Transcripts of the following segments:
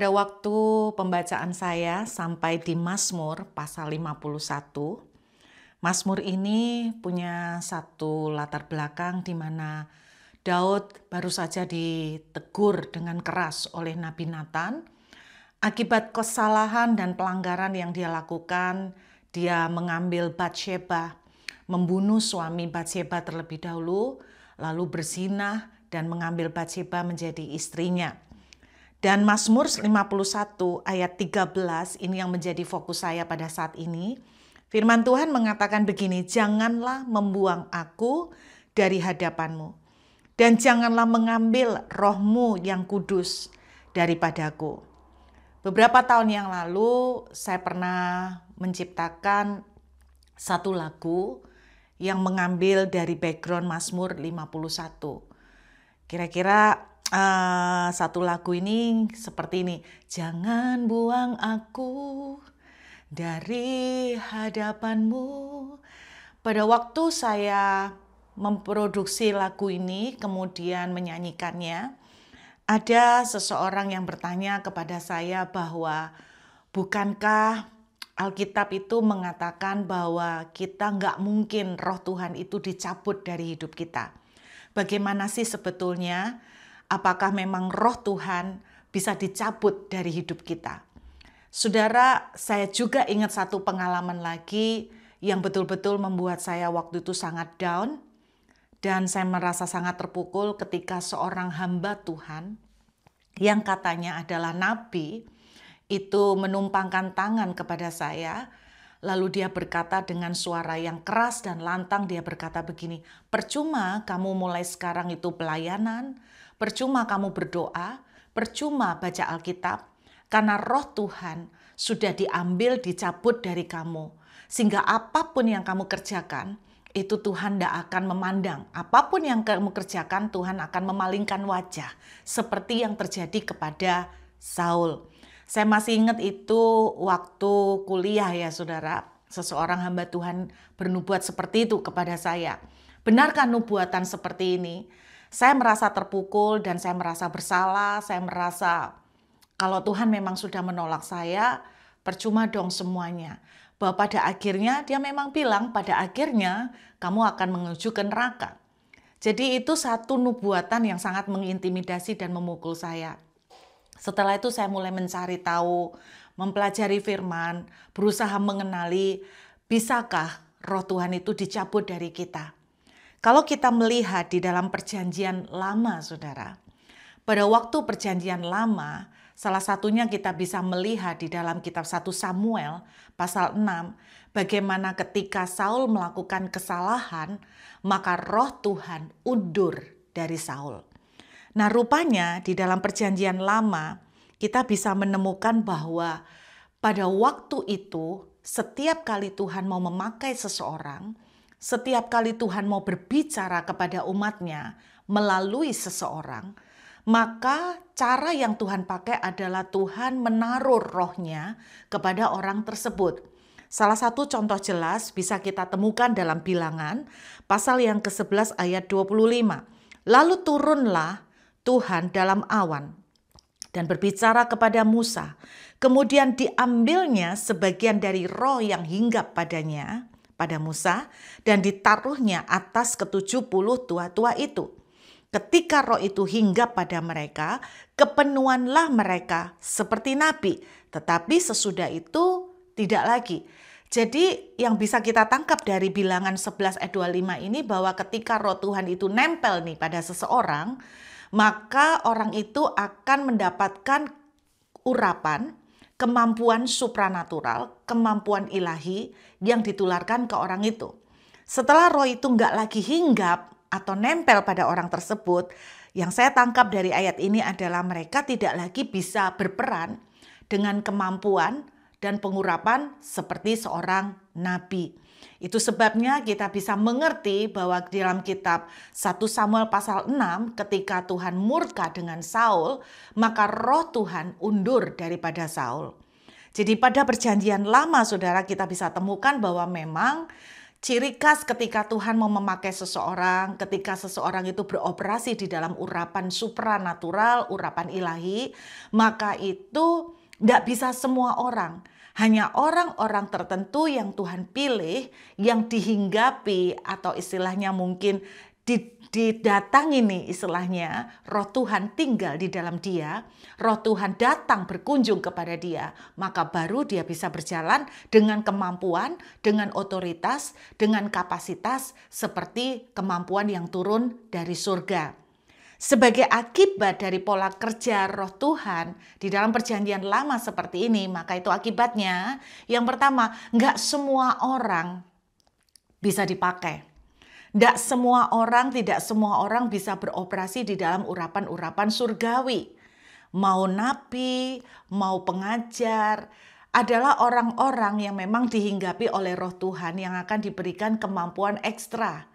Pada waktu pembacaan saya sampai di Mazmur pasal 51, Mazmur ini punya satu latar belakang di mana Daud baru saja ditegur dengan keras oleh Nabi Nathan akibat kesalahan dan pelanggaran yang dia lakukan. Dia mengambil Bathsheba, membunuh suami Bathsheba terlebih dahulu, lalu bersinah dan mengambil Bathsheba menjadi istrinya. Dan Mazmur 51 ayat 13 ini yang menjadi fokus saya pada saat ini. Firman Tuhan mengatakan begini, janganlah membuang aku dari hadapanmu dan janganlah mengambil rohmu yang kudus daripadaku. Beberapa tahun yang lalu saya pernah menciptakan satu lagu yang mengambil dari background Mazmur 51. Kira-kira uh, satu lagu ini seperti ini. Jangan buang aku dari hadapanmu. Pada waktu saya memproduksi lagu ini, kemudian menyanyikannya, ada seseorang yang bertanya kepada saya bahwa bukankah Alkitab itu mengatakan bahwa kita nggak mungkin roh Tuhan itu dicabut dari hidup kita. Bagaimana sih sebetulnya apakah memang roh Tuhan bisa dicabut dari hidup kita. Saudara, saya juga ingat satu pengalaman lagi yang betul-betul membuat saya waktu itu sangat down dan saya merasa sangat terpukul ketika seorang hamba Tuhan yang katanya adalah nabi itu menumpangkan tangan kepada saya lalu dia berkata dengan suara yang keras dan lantang dia berkata begini, "Percuma kamu mulai sekarang itu pelayanan, Percuma kamu berdoa, percuma baca Alkitab, karena roh Tuhan sudah diambil, dicabut dari kamu. Sehingga apapun yang kamu kerjakan, itu Tuhan tidak akan memandang. Apapun yang kamu kerjakan, Tuhan akan memalingkan wajah. Seperti yang terjadi kepada Saul. Saya masih ingat itu waktu kuliah ya saudara. Seseorang hamba Tuhan bernubuat seperti itu kepada saya. Benarkah nubuatan seperti ini? Saya merasa terpukul dan saya merasa bersalah, saya merasa kalau Tuhan memang sudah menolak saya, percuma dong semuanya. Bahwa pada akhirnya dia memang bilang pada akhirnya kamu akan menuju ke neraka. Jadi itu satu nubuatan yang sangat mengintimidasi dan memukul saya. Setelah itu saya mulai mencari tahu, mempelajari firman, berusaha mengenali bisakah roh Tuhan itu dicabut dari kita. Kalau kita melihat di dalam perjanjian lama, saudara, pada waktu perjanjian lama, salah satunya kita bisa melihat di dalam kitab 1 Samuel pasal 6, bagaimana ketika Saul melakukan kesalahan, maka roh Tuhan undur dari Saul. Nah, rupanya di dalam perjanjian lama kita bisa menemukan bahwa pada waktu itu setiap kali Tuhan mau memakai seseorang, setiap kali Tuhan mau berbicara kepada umatnya melalui seseorang, maka cara yang Tuhan pakai adalah Tuhan menaruh rohnya kepada orang tersebut. Salah satu contoh jelas bisa kita temukan dalam bilangan pasal yang ke-11 ayat 25. Lalu turunlah Tuhan dalam awan dan berbicara kepada Musa. Kemudian diambilnya sebagian dari roh yang hinggap padanya pada Musa dan ditaruhnya atas ketujuh puluh tua-tua itu. Ketika roh itu hingga pada mereka, kepenuhanlah mereka seperti nabi, tetapi sesudah itu tidak lagi. Jadi yang bisa kita tangkap dari bilangan 11 ayat 25 ini bahwa ketika roh Tuhan itu nempel nih pada seseorang, maka orang itu akan mendapatkan urapan kemampuan supranatural, kemampuan ilahi yang ditularkan ke orang itu. Setelah roh itu nggak lagi hinggap atau nempel pada orang tersebut, yang saya tangkap dari ayat ini adalah mereka tidak lagi bisa berperan dengan kemampuan dan pengurapan seperti seorang nabi. Itu sebabnya kita bisa mengerti bahwa di dalam kitab 1 Samuel pasal 6 ketika Tuhan murka dengan Saul, maka roh Tuhan undur daripada Saul. Jadi pada perjanjian lama saudara kita bisa temukan bahwa memang ciri khas ketika Tuhan mau memakai seseorang, ketika seseorang itu beroperasi di dalam urapan supranatural, urapan ilahi, maka itu tidak bisa semua orang. Hanya orang-orang tertentu yang Tuhan pilih, yang dihinggapi atau istilahnya mungkin didatangi nih istilahnya, roh Tuhan tinggal di dalam dia, roh Tuhan datang berkunjung kepada dia, maka baru dia bisa berjalan dengan kemampuan, dengan otoritas, dengan kapasitas seperti kemampuan yang turun dari surga. Sebagai akibat dari pola kerja roh Tuhan di dalam perjanjian lama seperti ini, maka itu akibatnya yang pertama, nggak semua orang bisa dipakai. Tidak semua orang, tidak semua orang bisa beroperasi di dalam urapan-urapan surgawi. Mau nabi, mau pengajar, adalah orang-orang yang memang dihinggapi oleh roh Tuhan yang akan diberikan kemampuan ekstra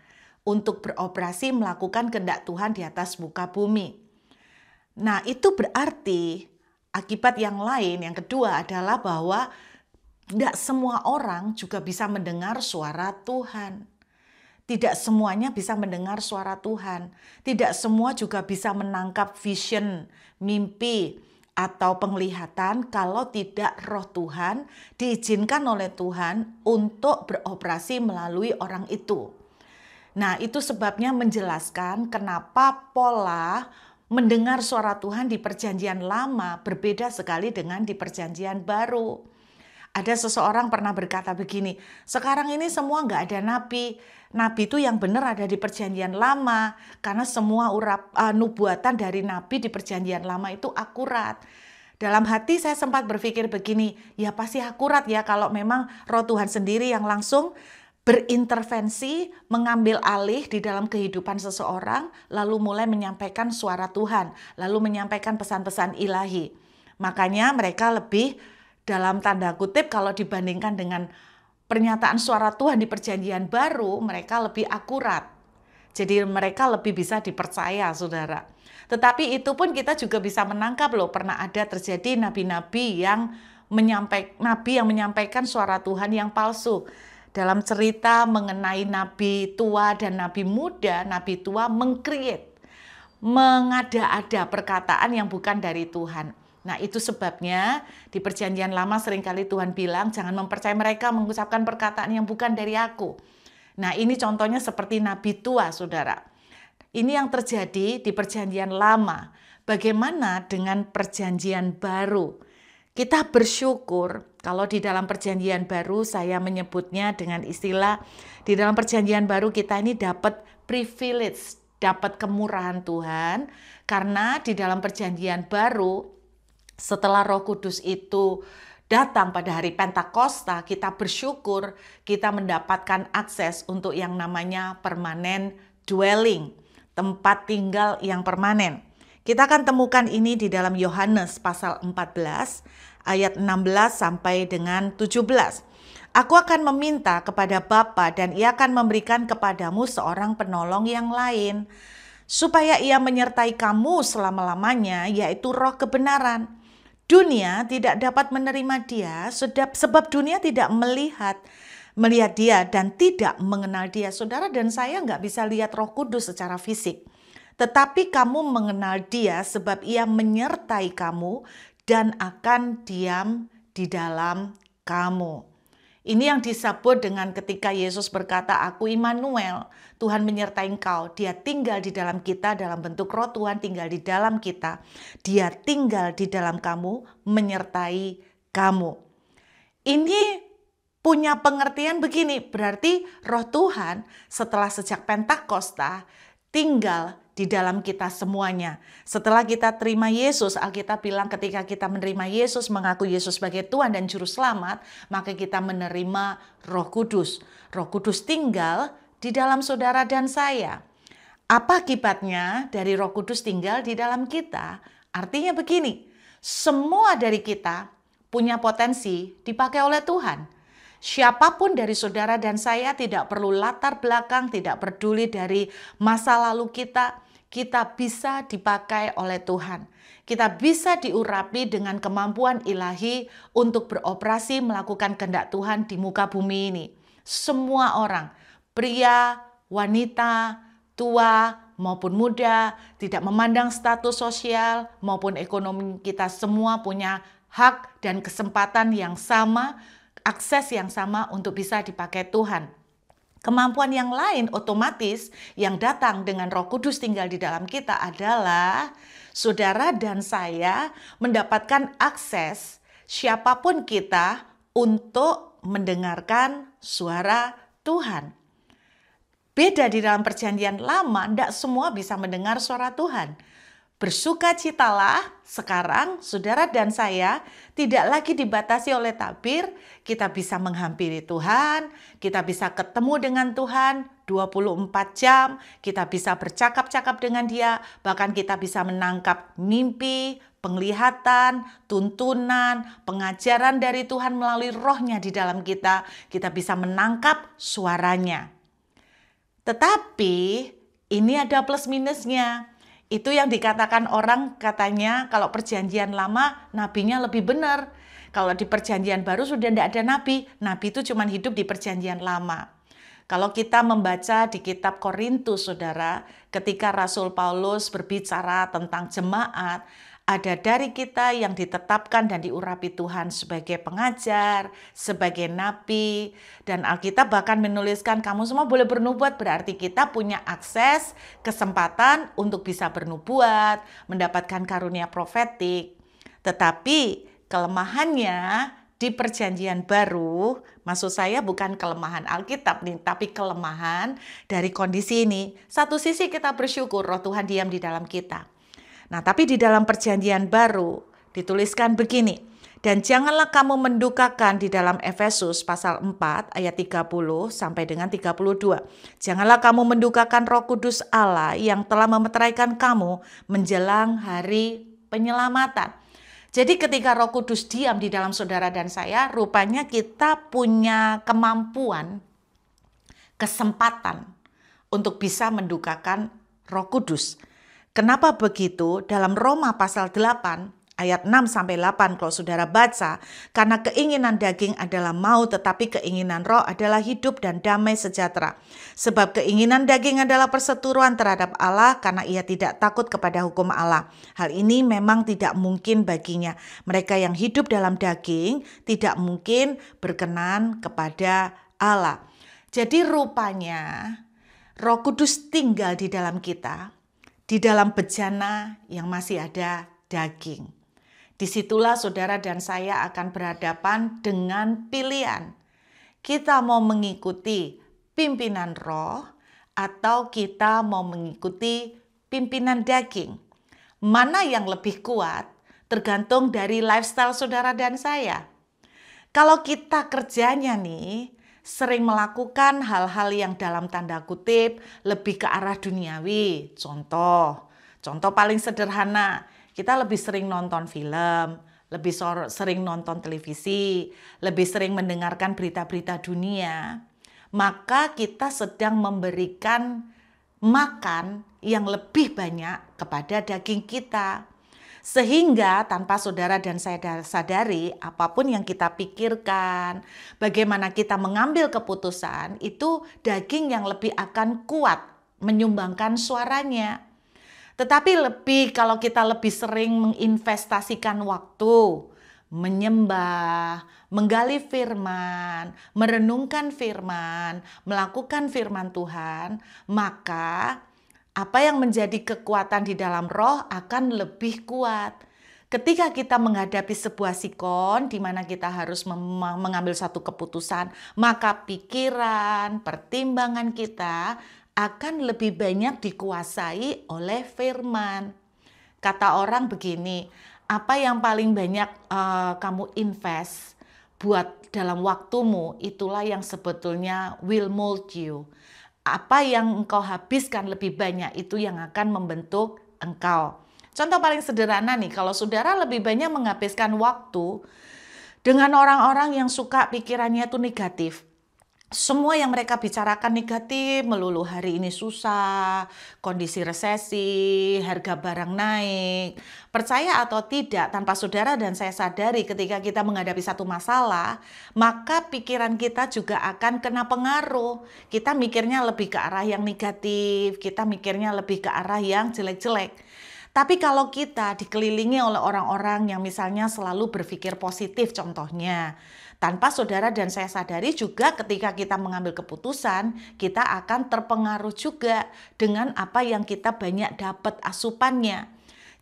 untuk beroperasi melakukan kehendak Tuhan di atas muka bumi. Nah, itu berarti akibat yang lain yang kedua adalah bahwa tidak semua orang juga bisa mendengar suara Tuhan. Tidak semuanya bisa mendengar suara Tuhan. Tidak semua juga bisa menangkap vision, mimpi, atau penglihatan kalau tidak roh Tuhan diizinkan oleh Tuhan untuk beroperasi melalui orang itu. Nah, itu sebabnya menjelaskan kenapa pola mendengar suara Tuhan di Perjanjian Lama berbeda sekali dengan di Perjanjian Baru. Ada seseorang pernah berkata begini, sekarang ini semua nggak ada nabi. Nabi itu yang benar ada di perjanjian lama, karena semua urap, uh, nubuatan dari nabi di perjanjian lama itu akurat. Dalam hati saya sempat berpikir begini, ya pasti akurat ya kalau memang roh Tuhan sendiri yang langsung berintervensi, mengambil alih di dalam kehidupan seseorang, lalu mulai menyampaikan suara Tuhan, lalu menyampaikan pesan-pesan ilahi. Makanya mereka lebih dalam tanda kutip kalau dibandingkan dengan pernyataan suara Tuhan di perjanjian baru, mereka lebih akurat. Jadi mereka lebih bisa dipercaya, saudara. Tetapi itu pun kita juga bisa menangkap loh, pernah ada terjadi nabi-nabi yang menyampaikan nabi yang menyampaikan suara Tuhan yang palsu dalam cerita mengenai nabi tua dan nabi muda, nabi tua mengkreat, mengada-ada perkataan yang bukan dari Tuhan. Nah, itu sebabnya di perjanjian lama seringkali Tuhan bilang jangan mempercayai mereka mengucapkan perkataan yang bukan dari aku. Nah, ini contohnya seperti nabi tua, Saudara. Ini yang terjadi di perjanjian lama. Bagaimana dengan perjanjian baru? Kita bersyukur kalau di dalam perjanjian baru saya menyebutnya dengan istilah di dalam perjanjian baru kita ini dapat privilege, dapat kemurahan Tuhan karena di dalam perjanjian baru setelah Roh Kudus itu datang pada hari Pentakosta, kita bersyukur kita mendapatkan akses untuk yang namanya permanen dwelling, tempat tinggal yang permanen. Kita akan temukan ini di dalam Yohanes pasal 14 ayat 16 sampai dengan 17. Aku akan meminta kepada Bapa dan ia akan memberikan kepadamu seorang penolong yang lain supaya ia menyertai kamu selama-lamanya yaitu roh kebenaran. Dunia tidak dapat menerima dia sebab dunia tidak melihat melihat dia dan tidak mengenal dia. Saudara dan saya nggak bisa lihat roh kudus secara fisik. Tetapi kamu mengenal dia sebab ia menyertai kamu dan akan diam di dalam kamu. Ini yang disebut dengan ketika Yesus berkata, "Aku Immanuel, Tuhan menyertai engkau." Dia tinggal di dalam kita dalam bentuk Roh Tuhan tinggal di dalam kita. Dia tinggal di dalam kamu, menyertai kamu. Ini punya pengertian begini, berarti Roh Tuhan setelah sejak Pentakosta tinggal di dalam kita semuanya. Setelah kita terima Yesus, Alkitab bilang ketika kita menerima Yesus, mengaku Yesus sebagai Tuhan dan Juru Selamat, maka kita menerima roh kudus. Roh kudus tinggal di dalam saudara dan saya. Apa akibatnya dari roh kudus tinggal di dalam kita? Artinya begini, semua dari kita punya potensi dipakai oleh Tuhan. Siapapun dari saudara dan saya tidak perlu latar belakang, tidak peduli dari masa lalu kita, kita bisa dipakai oleh Tuhan. Kita bisa diurapi dengan kemampuan ilahi untuk beroperasi melakukan kehendak Tuhan di muka bumi ini. Semua orang, pria, wanita, tua, maupun muda, tidak memandang status sosial maupun ekonomi kita semua punya hak dan kesempatan yang sama, akses yang sama untuk bisa dipakai Tuhan. Kemampuan yang lain otomatis yang datang dengan Roh Kudus tinggal di dalam kita adalah saudara dan saya mendapatkan akses siapapun kita untuk mendengarkan suara Tuhan. Beda di dalam perjanjian lama, tidak semua bisa mendengar suara Tuhan Bersukacitalah sekarang saudara dan saya tidak lagi dibatasi oleh tabir, kita bisa menghampiri Tuhan, kita bisa ketemu dengan Tuhan 24 jam, kita bisa bercakap-cakap dengan Dia, bahkan kita bisa menangkap mimpi, penglihatan, tuntunan, pengajaran dari Tuhan melalui rohnya di dalam kita, kita bisa menangkap suaranya. Tetapi ini ada plus minusnya itu yang dikatakan orang katanya kalau perjanjian lama nabinya lebih benar. Kalau di perjanjian baru sudah tidak ada nabi. Nabi itu cuma hidup di perjanjian lama. Kalau kita membaca di kitab Korintus, saudara, ketika Rasul Paulus berbicara tentang jemaat, ada dari kita yang ditetapkan dan diurapi Tuhan sebagai pengajar, sebagai nabi, dan Alkitab bahkan menuliskan kamu semua boleh bernubuat berarti kita punya akses, kesempatan untuk bisa bernubuat, mendapatkan karunia profetik. Tetapi kelemahannya di perjanjian baru, maksud saya bukan kelemahan Alkitab nih, tapi kelemahan dari kondisi ini. Satu sisi kita bersyukur roh Tuhan diam di dalam kita. Nah, tapi di dalam perjanjian baru dituliskan begini, dan janganlah kamu mendukakan di dalam Efesus pasal 4 ayat 30 sampai dengan 32. Janganlah kamu mendukakan roh kudus Allah yang telah memeteraikan kamu menjelang hari penyelamatan. Jadi ketika roh kudus diam di dalam saudara dan saya, rupanya kita punya kemampuan, kesempatan untuk bisa mendukakan roh kudus. Kenapa begitu? Dalam Roma pasal 8 ayat 6 sampai 8 kalau saudara baca, karena keinginan daging adalah mau tetapi keinginan roh adalah hidup dan damai sejahtera. Sebab keinginan daging adalah perseturuan terhadap Allah karena ia tidak takut kepada hukum Allah. Hal ini memang tidak mungkin baginya. Mereka yang hidup dalam daging tidak mungkin berkenan kepada Allah. Jadi rupanya Roh Kudus tinggal di dalam kita, di dalam bejana yang masih ada daging. Disitulah saudara dan saya akan berhadapan dengan pilihan. Kita mau mengikuti pimpinan roh atau kita mau mengikuti pimpinan daging. Mana yang lebih kuat tergantung dari lifestyle saudara dan saya. Kalau kita kerjanya nih sering melakukan hal-hal yang dalam tanda kutip lebih ke arah duniawi. Contoh, contoh paling sederhana, kita lebih sering nonton film, lebih sering nonton televisi, lebih sering mendengarkan berita-berita dunia, maka kita sedang memberikan makan yang lebih banyak kepada daging kita. Sehingga tanpa saudara dan saya sadari, apapun yang kita pikirkan, bagaimana kita mengambil keputusan, itu daging yang lebih akan kuat menyumbangkan suaranya. Tetapi lebih kalau kita lebih sering menginvestasikan waktu, menyembah, menggali firman, merenungkan firman, melakukan firman Tuhan, maka apa yang menjadi kekuatan di dalam roh akan lebih kuat. Ketika kita menghadapi sebuah sikon di mana kita harus mengambil satu keputusan, maka pikiran, pertimbangan kita akan lebih banyak dikuasai oleh firman. Kata orang begini, apa yang paling banyak uh, kamu invest buat dalam waktumu, itulah yang sebetulnya will mold you apa yang engkau habiskan lebih banyak itu yang akan membentuk engkau. Contoh paling sederhana nih, kalau saudara lebih banyak menghabiskan waktu dengan orang-orang yang suka pikirannya itu negatif, semua yang mereka bicarakan negatif melulu hari ini susah, kondisi resesi, harga barang naik. Percaya atau tidak tanpa saudara dan saya sadari ketika kita menghadapi satu masalah, maka pikiran kita juga akan kena pengaruh. Kita mikirnya lebih ke arah yang negatif, kita mikirnya lebih ke arah yang jelek-jelek. Tapi kalau kita dikelilingi oleh orang-orang yang misalnya selalu berpikir positif contohnya, tanpa saudara dan saya sadari juga ketika kita mengambil keputusan, kita akan terpengaruh juga dengan apa yang kita banyak dapat asupannya.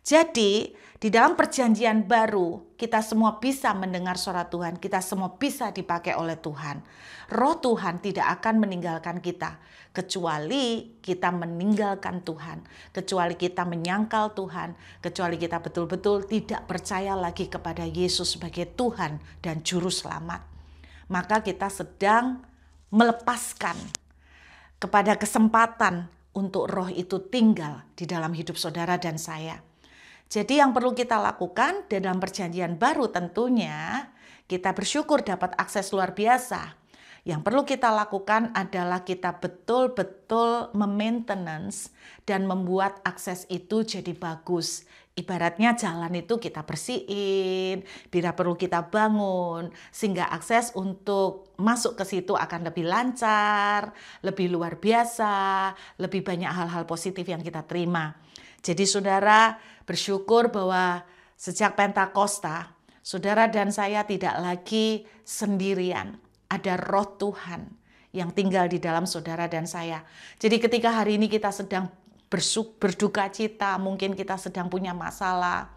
Jadi, di dalam perjanjian baru, kita semua bisa mendengar suara Tuhan, kita semua bisa dipakai oleh Tuhan. Roh Tuhan tidak akan meninggalkan kita, kecuali kita meninggalkan Tuhan, kecuali kita menyangkal Tuhan, kecuali kita betul-betul tidak percaya lagi kepada Yesus sebagai Tuhan dan Juru Selamat. Maka kita sedang melepaskan kepada kesempatan untuk roh itu tinggal di dalam hidup saudara dan saya. Jadi yang perlu kita lakukan dalam perjanjian baru tentunya kita bersyukur dapat akses luar biasa. Yang perlu kita lakukan adalah kita betul-betul memaintenance dan membuat akses itu jadi bagus. Ibaratnya jalan itu kita bersihin, bila perlu kita bangun, sehingga akses untuk masuk ke situ akan lebih lancar, lebih luar biasa, lebih banyak hal-hal positif yang kita terima. Jadi saudara, bersyukur bahwa sejak Pentakosta, saudara dan saya tidak lagi sendirian. Ada roh Tuhan yang tinggal di dalam saudara dan saya. Jadi ketika hari ini kita sedang berduka cita, mungkin kita sedang punya masalah,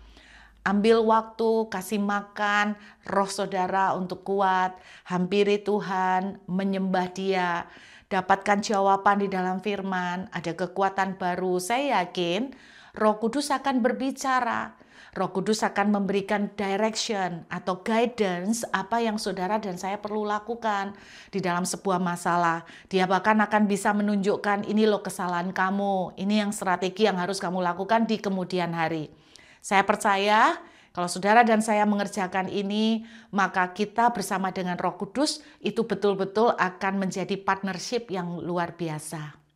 ambil waktu, kasih makan roh saudara untuk kuat, hampiri Tuhan, menyembah Dia, dapatkan jawaban di dalam firman, ada kekuatan baru. Saya yakin Roh Kudus akan berbicara. Roh Kudus akan memberikan direction atau guidance apa yang saudara dan saya perlu lakukan di dalam sebuah masalah. Dia bahkan akan bisa menunjukkan ini loh kesalahan kamu, ini yang strategi yang harus kamu lakukan di kemudian hari. Saya percaya kalau saudara dan saya mengerjakan ini, maka kita bersama dengan Roh Kudus itu betul-betul akan menjadi partnership yang luar biasa.